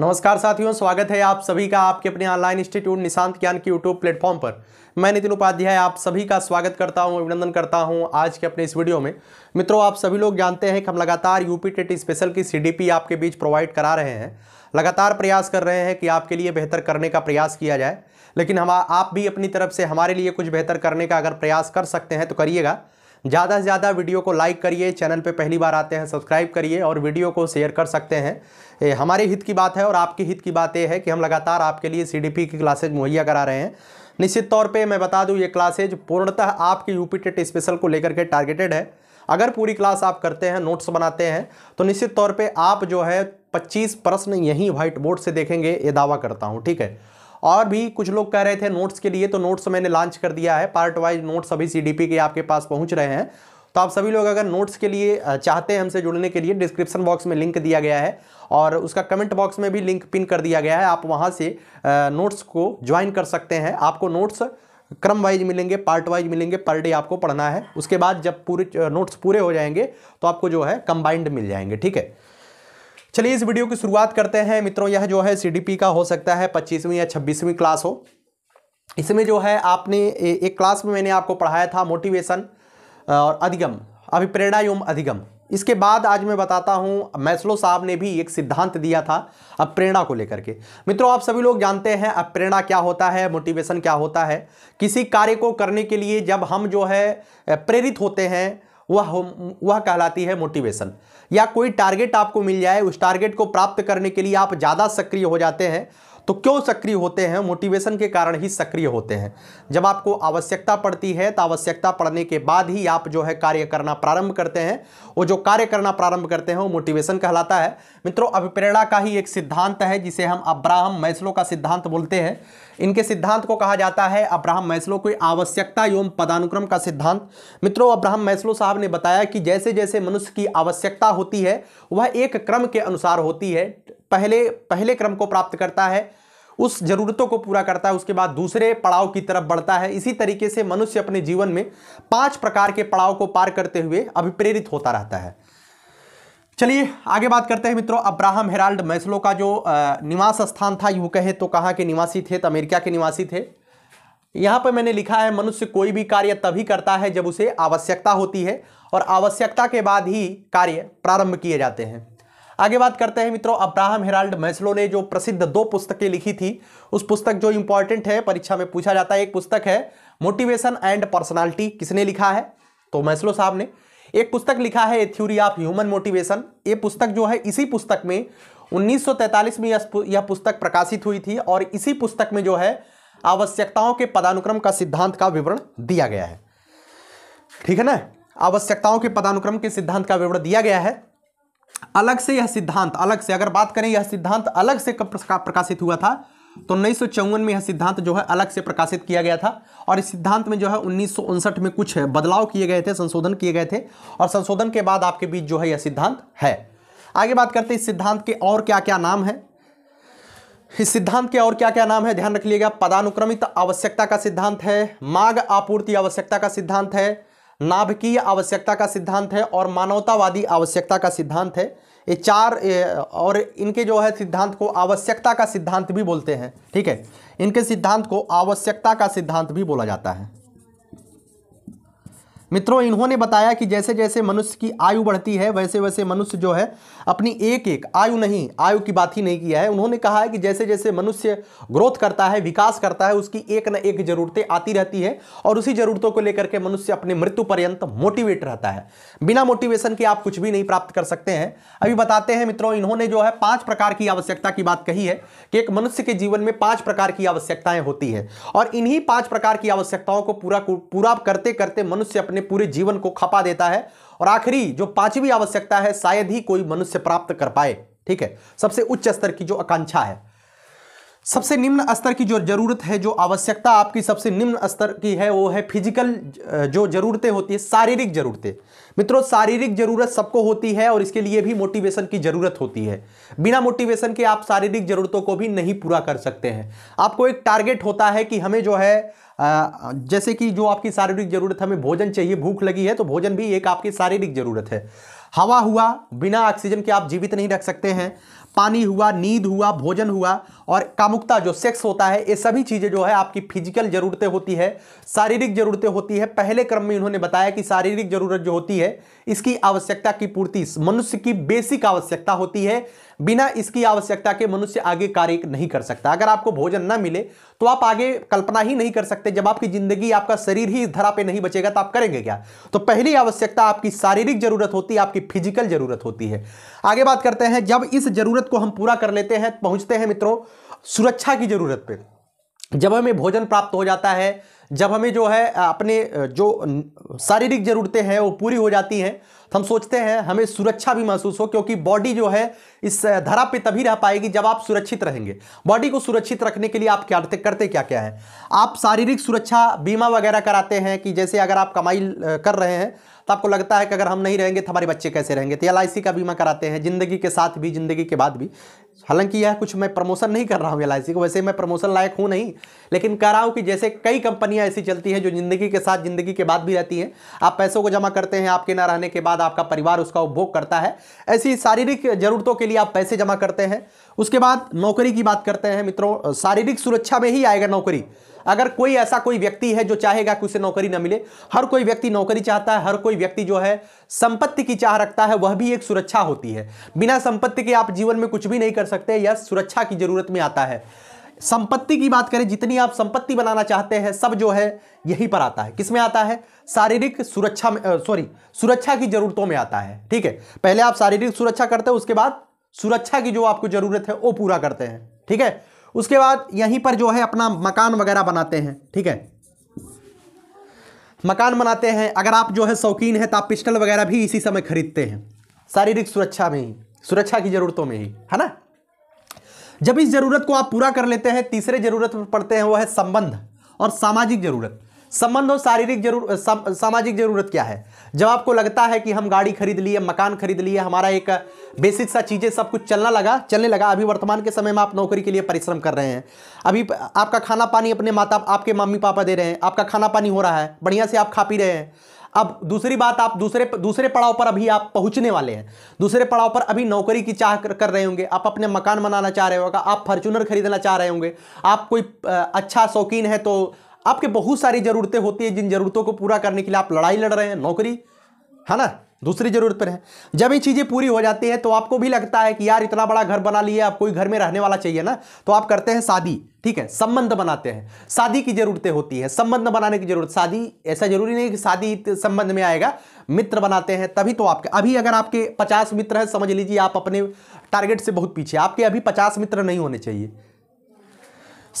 नमस्कार साथियों स्वागत है आप सभी का आपके अपने ऑनलाइन इंस्टीट्यूट निशांत ज्ञान की यूट्यूब प्लेटफॉर्म पर मैं नितिन उपाध्याय आप सभी का स्वागत करता हूं अभिनंदन करता हूं आज के अपने इस वीडियो में मित्रों आप सभी लोग जानते हैं कि हम लगातार यूपी टेट स्पेशल की सी आपके बीच प्रोवाइड करा रहे हैं लगातार प्रयास कर रहे हैं कि आपके लिए बेहतर करने का प्रयास किया जाए लेकिन हम आप भी अपनी तरफ से हमारे लिए कुछ बेहतर करने का अगर प्रयास कर सकते हैं तो करिएगा ज़्यादा से ज़्यादा वीडियो को लाइक करिए चैनल पे पहली बार आते हैं सब्सक्राइब करिए और वीडियो को शेयर कर सकते हैं ए, हमारे हित की बात है और आपके हित की बात यह है कि हम लगातार आपके लिए सी की क्लासेज मुहैया करा रहे हैं निश्चित तौर पर मैं बता दूँ ये क्लासेज पूर्णतः आपके यू टेट स्पेशल को लेकर के टारगेटेड है अगर पूरी क्लास आप करते हैं नोट्स बनाते हैं तो निश्चित तौर पर आप जो है पच्चीस प्रश्न यहीं व्हाइट बोर्ड से देखेंगे ये दावा करता हूँ ठीक है और भी कुछ लोग कह रहे थे नोट्स के लिए तो नोट्स मैंने लॉन्च कर दिया है पार्ट वाइज नोट्स अभी सी के आपके पास पहुँच रहे हैं तो आप सभी लोग अगर नोट्स के लिए चाहते हैं हमसे जुड़ने के लिए डिस्क्रिप्शन बॉक्स में लिंक दिया गया है और उसका कमेंट बॉक्स में भी लिंक पिन कर दिया गया है आप वहाँ से नोट्स को ज्वाइन कर सकते हैं आपको नोट्स क्रम वाइज मिलेंगे पार्ट वाइज मिलेंगे पर डे आपको पढ़ना है उसके बाद जब पूरे नोट्स पूरे हो जाएंगे तो आपको जो है कंबाइंड मिल जाएंगे ठीक है चलिए इस वीडियो की शुरुआत करते हैं मित्रों यह जो है सीडीपी का हो सकता है पच्चीसवीं या छब्बीसवीं क्लास हो इसमें जो है आपने एक क्लास में मैंने आपको पढ़ाया था मोटिवेशन और अधिगम अभिप्रेरणा एवं अधिगम इसके बाद आज मैं बताता हूं मैसलो साहब ने भी एक सिद्धांत दिया था अप्रेरणा को लेकर के मित्रों आप सभी लोग जानते हैं अप्रेरणा क्या होता है मोटिवेशन क्या होता है किसी कार्य को करने के लिए जब हम जो है प्रेरित होते हैं वह वह कहलाती है मोटिवेशन या कोई टारगेट आपको मिल जाए उस टारगेट को प्राप्त करने के लिए आप ज़्यादा सक्रिय हो जाते हैं तो क्यों सक्रिय होते हैं मोटिवेशन के कारण ही सक्रिय होते हैं जब आपको आवश्यकता पड़ती है तो आवश्यकता पड़ने के बाद ही आप जो है कार्य करना प्रारंभ करते हैं वो जो कार्य करना प्रारंभ करते हैं वो मोटिवेशन कहलाता है मित्रों अभिप्रेरणा का ही एक सिद्धांत है जिसे हम अब्राहम मैसलो का सिद्धांत बोलते हैं इनके सिद्धांत को कहा जाता है अब्राहम मैसलो कोई आवश्यकता एवं पदानुक्रम का सिद्धांत मित्रों अब्राहम मैसलो साहब ने बताया कि जैसे जैसे मनुष्य की आवश्यकता होती है वह एक क्रम के अनुसार होती है पहले पहले क्रम को प्राप्त करता है उस जरूरतों को पूरा करता है उसके बाद दूसरे पड़ाव की तरफ बढ़ता है इसी तरीके से मनुष्य अपने जीवन में पांच प्रकार के पड़ाव को पार करते हुए अभिप्रेरित होता रहता है चलिए आगे बात करते हैं मित्रों अब्राहम हेराल्ड मैस्लो का जो निवास स्थान था यूँ कहे तो कहाँ के निवासी थे तो अमेरिका के निवासी थे यहाँ पर मैंने लिखा है मनुष्य कोई भी कार्य तभी करता है जब उसे आवश्यकता होती है और आवश्यकता के बाद ही कार्य प्रारंभ किए जाते हैं आगे बात करते हैं मित्रों अब्राहम हेराल्ड मैसलो ने जो प्रसिद्ध दो पुस्तकें लिखी थी उस पुस्तक जो इंपॉर्टेंट है परीक्षा में पूछा जाता है एक पुस्तक है मोटिवेशन एंड पर्सनालिटी किसने लिखा है तो मैस्लो साहब ने एक पुस्तक लिखा है ए ऑफ ह्यूमन मोटिवेशन ये पुस्तक जो है इसी पुस्तक में 1943 में यह पुस्तक प्रकाशित हुई थी और इसी पुस्तक में जो है आवश्यकताओं के पदानुक्रम का सिद्धांत का विवरण दिया गया है ठीक है ना आवश्यकताओं के पदानुक्रम के सिद्धांत का विवरण दिया गया है अलग से यह सिद्धांत अलग से अगर बात करें यह सिद्धांत अलग से कब प्रकाशित हुआ था तो उन्नीस में यह सिद्धांत जो है अलग से प्रकाशित किया गया था और इस सिद्धांत में जो है उन्नीस में कुछ बदलाव किए गए थे संशोधन किए गए थे और संशोधन के बाद आपके बीच जो है यह सिद्धांत है आगे बात करते हैं इस सिद्धांत के और क्या क्या नाम है इस सिद्धांत के और क्या क्या नाम है ध्यान रख लीजिएगा पदानुक्रमित आवश्यकता का सिद्धांत है माग आपूर्ति आवश्यकता का सिद्धांत है नाभकीय आवश्यकता का सिद्धांत है और मानवतावादी आवश्यकता का सिद्धांत है ये चार ये और इनके जो है सिद्धांत को आवश्यकता का सिद्धांत भी बोलते हैं ठीक है इनके सिद्धांत को आवश्यकता का सिद्धांत भी बोला जाता है मित्रों इन्होंने बताया कि जैसे जैसे मनुष्य की आयु बढ़ती है वैसे वैसे मनुष्य जो है अपनी एक एक आयु नहीं आयु की बात ही नहीं किया है उन्होंने कहा है कि जैसे जैसे मनुष्य ग्रोथ करता है विकास करता है उसकी एक न एक ज़रूरतें आती रहती है और उसी ज़रूरतों को लेकर के मनुष्य अपने मृत्यु पर्यंत मोटिवेट रहता है बिना मोटिवेशन के आप कुछ भी नहीं प्राप्त कर सकते हैं अभी बताते हैं मित्रों इन्होंने जो है पाँच प्रकार की आवश्यकता की बात कही है कि एक मनुष्य के जीवन में पाँच प्रकार की आवश्यकताएं होती है और इन्हीं पाँच प्रकार की आवश्यकताओं को पूरा पूरा करते करते मनुष्य अपने अपने पूरे जीवन को खपा देता है और आखिरी जो पांचवी आवश्यकता है शायद ही कोई मनुष्य प्राप्त कर पाए ठीक है सबसे उच्च स्तर की जो आकांक्षा है सबसे निम्न स्तर की जो जरूरत है जो आवश्यकता आपकी सबसे निम्न स्तर की है वो है फिजिकल जो जरूरतें होती है शारीरिक जरूरतें मित्रों शारीरिक जरूरत सबको होती है और इसके लिए भी मोटिवेशन की जरूरत होती है बिना मोटिवेशन के आप शारीरिक जरूरतों को भी नहीं पूरा कर सकते हैं आपको एक टारगेट होता है कि हमें जो है जैसे कि जो आपकी शारीरिक जरूरत हमें भोजन चाहिए भूख लगी है तो भोजन भी एक आपकी शारीरिक जरूरत है हवा हुआ बिना ऑक्सीजन के आप जीवित नहीं रख सकते हैं पानी हुआ नींद हुआ भोजन हुआ और कामुकता जो सेक्स होता है ये सभी चीज़ें जो है आपकी फिजिकल ज़रूरतें होती है शारीरिक ज़रूरतें होती है पहले क्रम में इन्होंने बताया कि शारीरिक ज़रूरत जो होती है इसकी आवश्यकता की पूर्ति मनुष्य की बेसिक आवश्यकता होती है बिना इसकी आवश्यकता के मनुष्य आगे कार्य नहीं कर सकता अगर आपको भोजन ना मिले तो आप आगे कल्पना ही नहीं कर सकते जब आपकी ज़िंदगी आपका शरीर ही धरा पे नहीं बचेगा तो आप करेंगे क्या तो पहली आवश्यकता आपकी शारीरिक ज़रूरत होती है आपकी फिजिकल ज़रूरत होती है आगे बात करते हैं जब इस ज़रूरत जरूरत को हम पूरा कर लेते हैं पहुंचते हैं मित्रों सुरक्षा की जरूरत पे जब हमें भोजन प्राप्त हो जाता है जब हमें जो है अपने जो शारीरिक ज़रूरतें हैं वो पूरी हो जाती हैं तो हम सोचते हैं हमें सुरक्षा भी महसूस हो क्योंकि बॉडी जो है इस धरा पे तभी रह पाएगी जब आप सुरक्षित रहेंगे बॉडी को सुरक्षित रखने के लिए आप क्या करते क्या क्या है आप शारीरिक सुरक्षा बीमा वगैरह कराते हैं कि जैसे अगर आप कमाई कर रहे हैं तो आपको लगता है कि अगर हम नहीं रहेंगे तो हमारे बच्चे कैसे रहेंगे तो एल का बीमा कराते हैं ज़िंदगी के साथ भी ज़िंदगी के बाद भी हालांकि यह कुछ मैं प्रमोशन नहीं कर रहा हूँ एल को वैसे मैं प्रमोशन लायक हूँ नहीं लेकिन कह रहा हूँ कि जैसे कई कंपनियाँ ऐसी चलती हैं जो ज़िंदगी के साथ ज़िंदगी के बाद भी रहती हैं आप पैसों को जमा करते हैं आपके ना रहने के बाद आपका परिवार उसका उपभोग करता है ऐसी शारीरिक ज़रूरतों के लिए आप पैसे जमा करते हैं उसके बाद नौकरी की बात करते हैं मित्रों शारीरिक सुरक्षा में ही आएगा नौकरी अगर कोई ऐसा कोई व्यक्ति है जो चाहेगा कि उसे नौकरी ना मिले हर कोई व्यक्ति नौकरी चाहता है हर कोई व्यक्ति जो है संपत्ति की चाह रखता है वह भी एक सुरक्षा होती है बिना संपत्ति के आप जीवन में कुछ भी नहीं कर सकते यह सुरक्षा की जरूरत में आता है संपत्ति की बात करें जितनी आप संपत्ति बनाना चाहते हैं सब जो है यही पर आता है किसमें आता है शारीरिक सुरक्षा में सॉरी सुरक्षा की जरूरतों में आता है ठीक है पहले आप शारीरिक सुरक्षा करते हैं उसके बाद सुरक्षा की जो आपको जरूरत है वो पूरा करते हैं ठीक है उसके बाद यहीं पर जो है अपना मकान वगैरह बनाते हैं ठीक है मकान बनाते हैं अगर आप जो है शौकीन है तो आप पिस्टल वगैरह भी इसी समय खरीदते हैं शारीरिक सुरक्षा में ही सुरक्षा की ज़रूरतों में ही है ना जब इस ज़रूरत को आप पूरा कर लेते हैं तीसरे ज़रूरत पर पड़ते हैं वह है संबंध और सामाजिक ज़रूरत संबंध और शारीरिक जरूर सामाजिक जरूरत क्या है जब आपको लगता है कि हम गाड़ी खरीद लिए मकान खरीद लिए हमारा एक बेसिक सा चीज़ें सब कुछ चलना लगा चलने लगा अभी वर्तमान के समय में आप नौकरी के लिए परिश्रम कर रहे हैं अभी आपका खाना पानी अपने माता आपके मम्मी पापा दे रहे हैं आपका खाना पानी हो रहा है बढ़िया से आप खा पी रहे हैं अब दूसरी बात आप दूसरे दूसरे पड़ाव पर अभी आप पहुंचने वाले हैं दूसरे पड़ाव पर अभी नौकरी की चाह कर, कर रहे होंगे आप अपने मकान बनाना चाह रहे होगा आप फॉर्चूनर खरीदना चाह रहे होंगे आप कोई अच्छा शौकीन है तो आपके बहुत सारी ज़रूरतें होती है जिन ज़रूरतों को पूरा करने के लिए आप लड़ाई लड़ रहे हैं नौकरी है ना दूसरी जरूरत पर है जब ये चीज़ें पूरी हो जाती है तो आपको भी लगता है कि यार इतना बड़ा घर बना लिया आप कोई घर में रहने वाला चाहिए ना तो आप करते हैं शादी ठीक है संबंध बनाते हैं शादी की जरूरतें होती है संबंध बनाने की जरूरत शादी ऐसा जरूरी नहीं कि शादी संबंध में आएगा मित्र बनाते हैं तभी तो आपके अभी अगर आपके पचास मित्र हैं समझ लीजिए आप अपने टारगेट से बहुत पीछे आपके अभी पचास मित्र नहीं होने चाहिए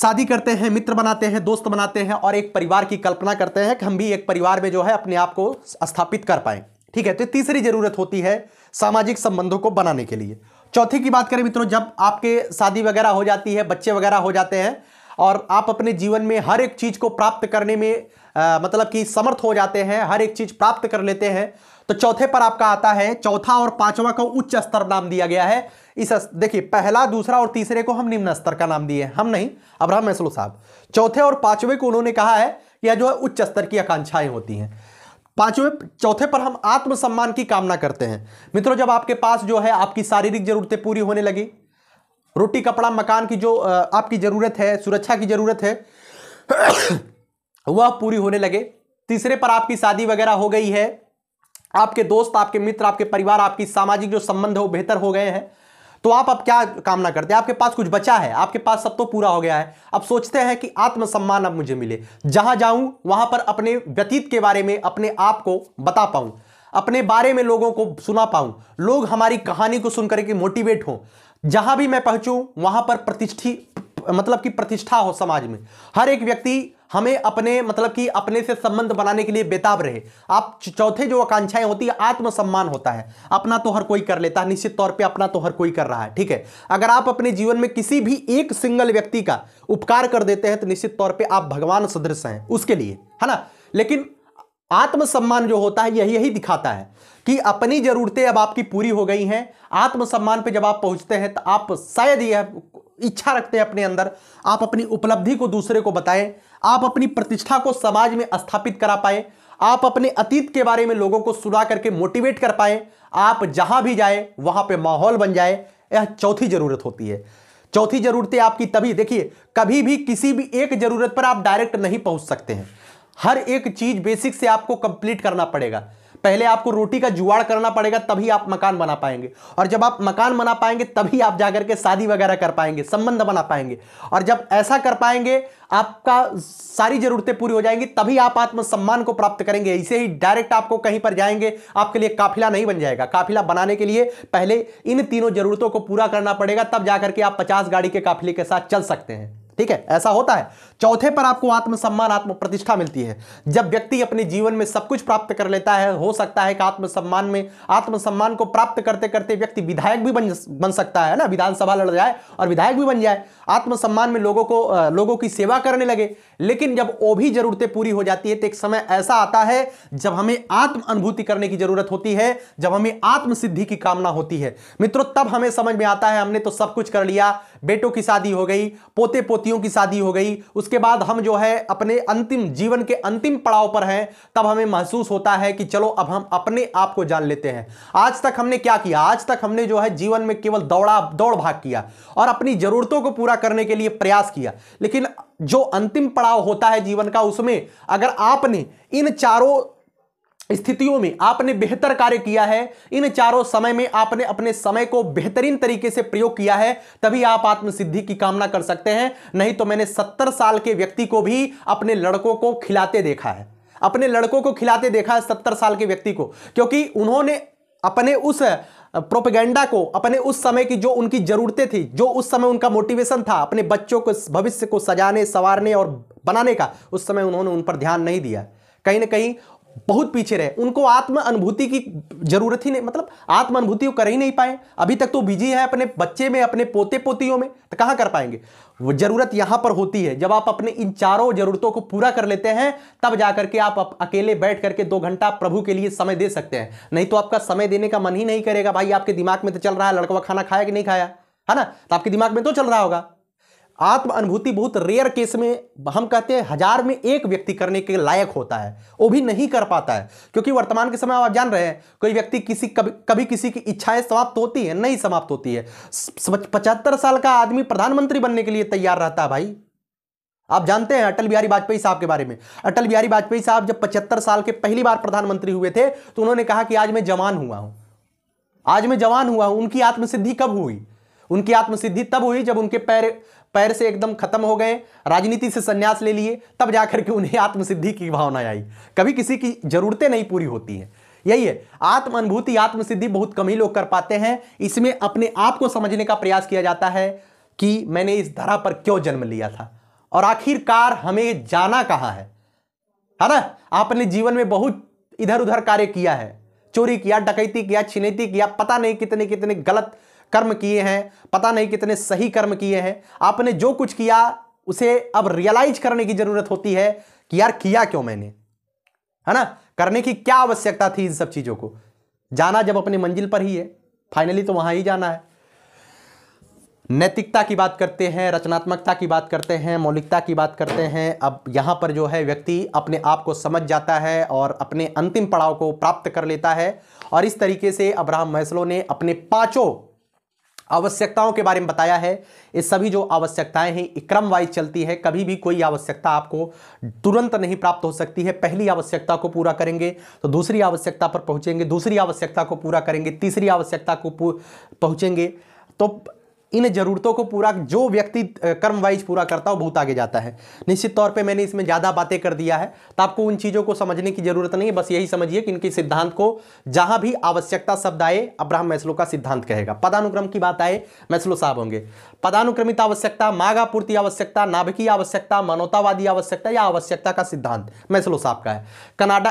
शादी करते हैं मित्र बनाते हैं दोस्त बनाते हैं और एक परिवार की कल्पना करते हैं कि हम भी एक परिवार में जो है अपने आप को स्थापित कर पाए ठीक है तो तीसरी जरूरत होती है सामाजिक संबंधों को बनाने के लिए चौथी की बात करें मित्रों जब आपके शादी वगैरह हो जाती है बच्चे वगैरह हो जाते हैं और आप अपने जीवन में हर एक चीज़ को प्राप्त करने में आ, मतलब कि समर्थ हो जाते हैं हर एक चीज़ प्राप्त कर लेते हैं तो चौथे पर आपका आता है चौथा और पांचवा को उच्च स्तर नाम दिया गया है इस देखिए पहला दूसरा और तीसरे को हम निम्न स्तर का नाम दिए हम नहीं अब्राहम मैसलो साहब चौथे और पांचवें को उन्होंने कहा है यह जो है उच्च स्तर की आकांक्षाएं होती हैं पांचवें चौथे पर हम आत्मसम्मान की कामना करते हैं मित्रों जब आपके पास जो है आपकी शारीरिक जरूरतें पूरी होने लगी रोटी कपड़ा मकान की जो आपकी ज़रूरत है सुरक्षा की ज़रूरत है वह पूरी होने लगे तीसरे पर आपकी शादी वगैरह हो गई है आपके दोस्त आपके मित्र आपके परिवार आपकी सामाजिक जो संबंध है वो बेहतर हो गए हैं तो आप अब क्या कामना करते हैं आपके पास कुछ बचा है आपके पास सब तो पूरा हो गया है अब सोचते हैं कि आत्मसम्मान अब मुझे मिले जहां जाऊं वहां पर अपने व्यतीत के बारे में अपने आप को बता पाऊं अपने बारे में लोगों को सुना पाऊं लोग हमारी कहानी को सुनकर के मोटिवेट हों जहां भी मैं पहुंचूं वहां पर प्रतिष्ठी मतलब कि प्रतिष्ठा हो समाज में हर एक व्यक्ति हमें अपने मतलब कि अपने से संबंध बनाने के लिए बेताब रहे आप चौथे जो आकांक्षाएं होती है आत्मसम्मान होता है अपना तो हर कोई कर लेता है निश्चित तौर पे अपना तो हर कोई कर रहा है ठीक है अगर आप अपने जीवन में किसी भी एक सिंगल व्यक्ति का उपकार कर देते हैं तो निश्चित तौर पर आप भगवान सदृश हैं उसके लिए है ना लेकिन आत्मसम्मान जो होता है यही यही दिखाता है कि अपनी ज़रूरतें अब आपकी पूरी हो गई हैं आत्मसम्मान पे जब आप पहुंचते हैं तो आप शायद यह इच्छा रखते हैं अपने अंदर आप अपनी उपलब्धि को दूसरे को बताएं आप अपनी प्रतिष्ठा को समाज में स्थापित करा पाए आप अपने अतीत के बारे में लोगों को सुना करके मोटिवेट कर पाए आप जहां भी जाए वहां पे माहौल बन जाए यह चौथी जरूरत होती है चौथी जरूरतें आपकी तभी देखिए कभी भी किसी भी एक जरूरत पर आप डायरेक्ट नहीं पहुंच सकते हैं हर एक चीज बेसिक से आपको कंप्लीट करना पड़ेगा पहले आपको रोटी का जुआड़ करना पड़ेगा तभी आप मकान बना पाएंगे और जब आप मकान बना पाएंगे तभी आप जाकर के शादी वगैरह कर पाएंगे संबंध बना पाएंगे और जब ऐसा कर पाएंगे आपका सारी जरूरतें पूरी हो जाएंगी तभी आप आत्मसम्मान को प्राप्त करेंगे ऐसे ही डायरेक्ट आपको कहीं पर जाएंगे आपके लिए काफिला नहीं बन जाएगा काफिला बनाने के लिए पहले इन तीनों जरूरतों को पूरा करना पड़ेगा तब जाकर के आप पचास गाड़ी के काफिले के साथ चल सकते हैं ठीक है ऐसा होता है चौथे पर आपको आत्मसम्मान आत्म प्रतिष्ठा मिलती है जब व्यक्ति अपने जीवन में सब कुछ प्राप्त कर लेता है हो सकता है कि आत्मसम्मान में आत्मसम्मान को प्राप्त करते करते व्यक्ति विधायक भी बन बन सकता है ना विधानसभा लड़ जाए और विधायक भी बन जाए आत्मसम्मान में लोगों को लोगों की सेवा करने लगे लेकिन जब वो भी जरूरतें पूरी हो जाती है तो एक समय ऐसा आता है जब हमें आत्म अनुभूति करने की जरूरत होती है जब हमें आत्मसिद्धि की कामना होती है मित्रों तब हमें समझ में आता है हमने तो सब कुछ कर लिया बेटों की शादी हो गई पोते पोतियों की शादी हो गई उस उसके बाद हम जो है अपने अंतिम जीवन के अंतिम पड़ाव पर हैं तब हमें महसूस होता है कि चलो अब हम अपने आप को जान लेते हैं आज तक हमने क्या किया आज तक हमने जो है जीवन में केवल दौड़ा दौड़ भाग किया और अपनी जरूरतों को पूरा करने के लिए प्रयास किया लेकिन जो अंतिम पड़ाव होता है जीवन का उसमें अगर आपने इन चारों स्थितियों में आपने बेहतर कार्य किया है इन चारों समय में आपने अपने समय को बेहतरीन तरीके से प्रयोग किया है तभी आप आत्मसिद्धि की कामना कर सकते हैं नहीं तो मैंने सत्तर साल के व्यक्ति को भी अपने लड़कों को खिलाते देखा है अपने लड़कों को खिलाते देखा है सत्तर साल के व्यक्ति को क्योंकि उन्होंने अपने उस प्रोपेगेंडा को अपने उस समय की जो उनकी ज़रूरतें थी जो उस समय उनका मोटिवेशन था अपने बच्चों को भविष्य को सजाने संवारने और बनाने का उस समय उन्होंने उन पर ध्यान नहीं दिया कहीं ना कहीं बहुत पीछे रहे उनको आत्म अनुभूति की जरूरत ही नहीं मतलब आत्म अनुभूति कर ही नहीं पाए अभी तक तो बिजी है अपने बच्चे में अपने पोते पोतियों में तो कहां कर पाएंगे वो जरूरत यहां पर होती है जब आप अपने इन चारों जरूरतों को पूरा कर लेते हैं तब जाकर के आप, आप अकेले बैठ करके दो घंटा प्रभु के लिए समय दे सकते हैं नहीं तो आपका समय देने का मन ही नहीं करेगा भाई आपके दिमाग में तो चल रहा है लड़का खाना खाया कि नहीं खाया है ना तो आपके दिमाग में तो चल रहा होगा आत्म अनुभूति बहुत रेयर केस में हम कहते हैं हजार में एक व्यक्ति करने के लायक होता है वो भी नहीं कर पाता है क्योंकि वर्तमान के समय आप जान रहे हैं कोई व्यक्ति किसी कभी कभी किसी की इच्छाएं समाप्त होती है नहीं समाप्त होती है पचहत्तर साल का आदमी प्रधानमंत्री बनने के लिए तैयार रहता है भाई आप जानते हैं अटल बिहारी वाजपेयी साहब के बारे में अटल बिहारी वाजपेयी साहब जब पचहत्तर साल के पहली बार प्रधानमंत्री हुए थे तो उन्होंने कहा कि आज मैं जवान हुआ हूं आज मैं जवान हुआ हूं उनकी आत्मसिद्धि कब हुई उनकी आत्मसिद्धि तब हुई जब उनके पैर पैर से एकदम खत्म हो गए राजनीति से संन्यास ले लिए तब जाकर के उन्हें आत्मसिद्धि की भावना आई कभी किसी की जरूरतें नहीं पूरी होती हैं यही है आत्म अनुभूति आत्मसिद्धि बहुत कम ही लोग कर पाते हैं इसमें अपने आप को समझने का प्रयास किया जाता है कि मैंने इस धरा पर क्यों जन्म लिया था और आखिरकार हमें जाना कहाँ है है ना आपने जीवन में बहुत इधर उधर कार्य किया है चोरी किया डकैती किया छिनेती किया पता नहीं कितने कितने गलत कर्म किए हैं पता नहीं कितने सही कर्म किए हैं आपने जो कुछ किया उसे अब रियलाइज करने की जरूरत होती है कि यार किया क्यों मैंने है ना करने की क्या आवश्यकता थी इन सब चीजों को जाना जब अपनी मंजिल पर ही है फाइनली तो वहां ही जाना है नैतिकता की बात करते हैं रचनात्मकता की बात करते हैं मौलिकता की बात करते हैं अब यहाँ पर जो है व्यक्ति अपने आप को समझ जाता है और अपने अंतिम पड़ाव को प्राप्त कर लेता है और इस तरीके से अब्राहम महसलो ने अपने पांचों आवश्यकताओं के बारे में बताया है ये सभी जो आवश्यकताएं हैं क्रम वाइज चलती है कभी भी कोई आवश्यकता आपको तुरंत नहीं प्राप्त हो सकती है पहली आवश्यकता को पूरा करेंगे तो दूसरी आवश्यकता पर पहुंचेंगे दूसरी आवश्यकता को पूरा करेंगे तीसरी आवश्यकता को पहुंचेंगे तो इन ज़रूरतों को पूरा जो व्यक्ति कर्म वाइज पूरा करता हो बहुत आगे जाता है निश्चित तौर पे मैंने इसमें ज़्यादा बातें कर दिया है तो आपको उन चीज़ों को समझने की ज़रूरत नहीं है बस यही समझिए कि इनके सिद्धांत को जहाँ भी आवश्यकता शब्द आए अब्राहम मैसलो का सिद्धांत कहेगा पदानुक्रम की बात आए मैसलो साहब होंगे पदानुक्रमित आवश्यकता मागापूर्ति आवश्यकता नाभिकी आवश्यकता मानवतावादी आवश्यकता या आवश्यकता का सिद्धांत मैसलो साहब का है कनाडा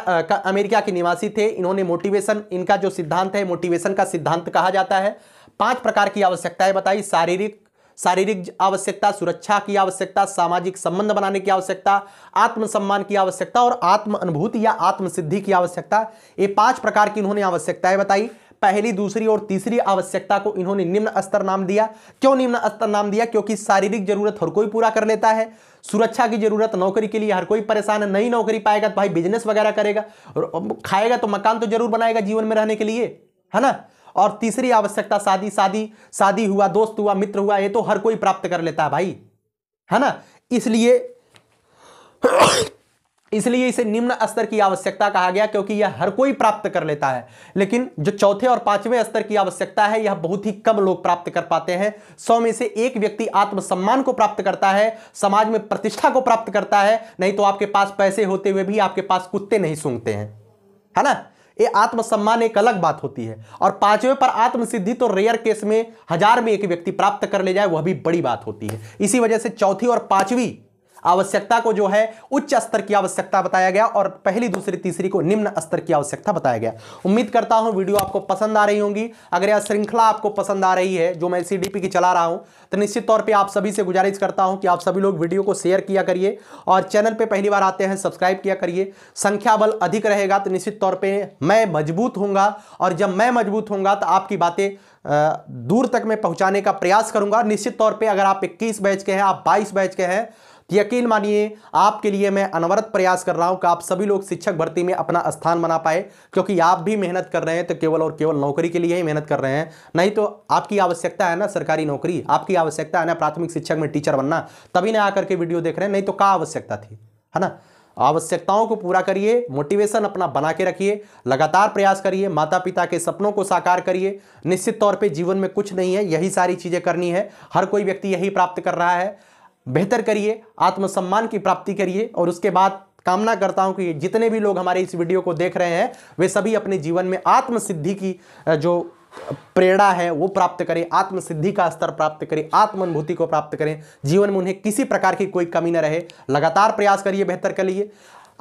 अमेरिका के निवासी थे इन्होंने मोटिवेशन इनका जो सिद्धांत है मोटिवेशन का सिद्धांत कहा जाता है पांच प्रकार की आवश्यकताएं बताई शारीरिक शारीरिक आवश्यकता सुरक्षा की आवश्यकता सामाजिक संबंध बनाने की आवश्यकता आत्मसम्मान की आवश्यकता और आत्म अनुभूति या आत्मसिद्धि की आवश्यकता ये पांच प्रकार की इन्होंने आवश्यकताएं बताई पहली दूसरी और तीसरी आवश्यकता को इन्होंने निम्न स्तर नाम दिया क्यों निम्न स्तर नाम दिया क्योंकि शारीरिक जरूरत हर कोई पूरा कर लेता है सुरक्षा की जरूरत नौकरी के लिए हर कोई परेशान है नई नौकरी पाएगा तो भाई बिजनेस वगैरह करेगा और खाएगा तो मकान तो जरूर बनाएगा जीवन में रहने के लिए है ना और तीसरी आवश्यकता शादी शादी शादी हुआ दोस्त हुआ मित्र हुआ ये तो हर कोई प्राप्त कर लेता है भाई है ना इसलिए इसलिए इसे निम्न स्तर की आवश्यकता कहा गया क्योंकि यह हर कोई प्राप्त कर लेता है लेकिन जो चौथे और पांचवें स्तर की आवश्यकता है यह बहुत ही कम लोग प्राप्त कर पाते हैं सौ में से एक व्यक्ति आत्मसम्मान को प्राप्त करता है समाज में प्रतिष्ठा को प्राप्त करता है नहीं तो आपके पास पैसे होते हुए भी आपके पास कुत्ते नहीं सूंघते हैं है ना ये आत्मसम्मान एक अलग बात होती है और पांचवें पर आत्मसिद्धि तो रेयर केस में हजार में एक व्यक्ति प्राप्त कर ले जाए वह भी बड़ी बात होती है इसी वजह से चौथी और पांचवी आवश्यकता को जो है उच्च स्तर की आवश्यकता बताया गया और पहली दूसरी तीसरी को निम्न स्तर की आवश्यकता बताया गया उम्मीद करता हूं वीडियो आपको पसंद आ रही होंगी अगर यह श्रृंखला आपको पसंद आ रही है जो मैं सी की चला रहा हूं तो निश्चित तौर पर आप सभी से गुजारिश करता हूं कि आप सभी लोग वीडियो को शेयर किया करिए और चैनल पर पहली बार आते हैं सब्सक्राइब किया करिए संख्या बल अधिक रहेगा तो निश्चित तौर पर मैं मजबूत होऊंगा और जब मैं मजबूत होऊंगा तो आपकी बातें दूर तक मैं पहुंचाने का प्रयास करूंगा निश्चित तौर पे अगर आप 21 बैच के हैं आप 22 बैच के हैं तो यकीन मानिए आपके लिए मैं अनवरत प्रयास कर रहा हूं कि आप सभी लोग शिक्षक भर्ती में अपना स्थान बना पाए क्योंकि आप भी मेहनत कर रहे हैं तो केवल और केवल नौकरी के लिए ही मेहनत कर रहे हैं नहीं तो आपकी आवश्यकता है ना सरकारी नौकरी आपकी आवश्यकता है ना प्राथमिक शिक्षक में टीचर बनना तभी ना आकर के वीडियो देख रहे हैं नहीं तो क्या आवश्यकता थी है ना आवश्यकताओं को पूरा करिए मोटिवेशन अपना बना के रखिए लगातार प्रयास करिए माता पिता के सपनों को साकार करिए निश्चित तौर पे जीवन में कुछ नहीं है यही सारी चीज़ें करनी है हर कोई व्यक्ति यही प्राप्त कर रहा है बेहतर करिए आत्मसम्मान की प्राप्ति करिए और उसके बाद कामना करता हूं कि जितने भी लोग हमारे इस वीडियो को देख रहे हैं वे सभी अपने जीवन में आत्मसिद्धि की जो प्रेरणा है वो प्राप्त करें आत्मसिद्धि का स्तर प्राप्त करें आत्म अनुभूति को प्राप्त करें जीवन में उन्हें किसी प्रकार की कोई कमी न रहे लगातार प्रयास करिए बेहतर के लिए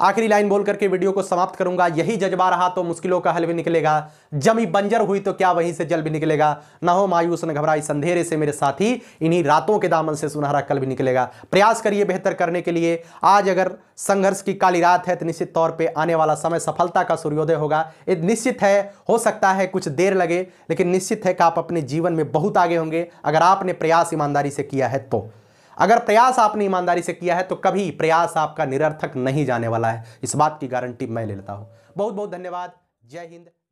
आखिरी लाइन बोल करके वीडियो को समाप्त करूंगा यही जज्बा रहा तो मुश्किलों का हल भी निकलेगा जमी बंजर हुई तो क्या वहीं से जल भी निकलेगा न हो मायूस न घबराई संधेरे से मेरे साथी इन्हीं रातों के दामन से सुनहरा कल भी निकलेगा प्रयास करिए बेहतर करने के लिए आज अगर संघर्ष की काली रात है तो निश्चित तौर पर आने वाला समय सफलता का सूर्योदय होगा ये निश्चित है हो सकता है कुछ देर लगे लेकिन निश्चित है कि आप अपने जीवन में बहुत आगे होंगे अगर आपने प्रयास ईमानदारी से किया है तो अगर प्रयास आपने ईमानदारी से किया है तो कभी प्रयास आपका निरर्थक नहीं जाने वाला है इस बात की गारंटी मैं ले लेता हूं बहुत बहुत धन्यवाद जय हिंद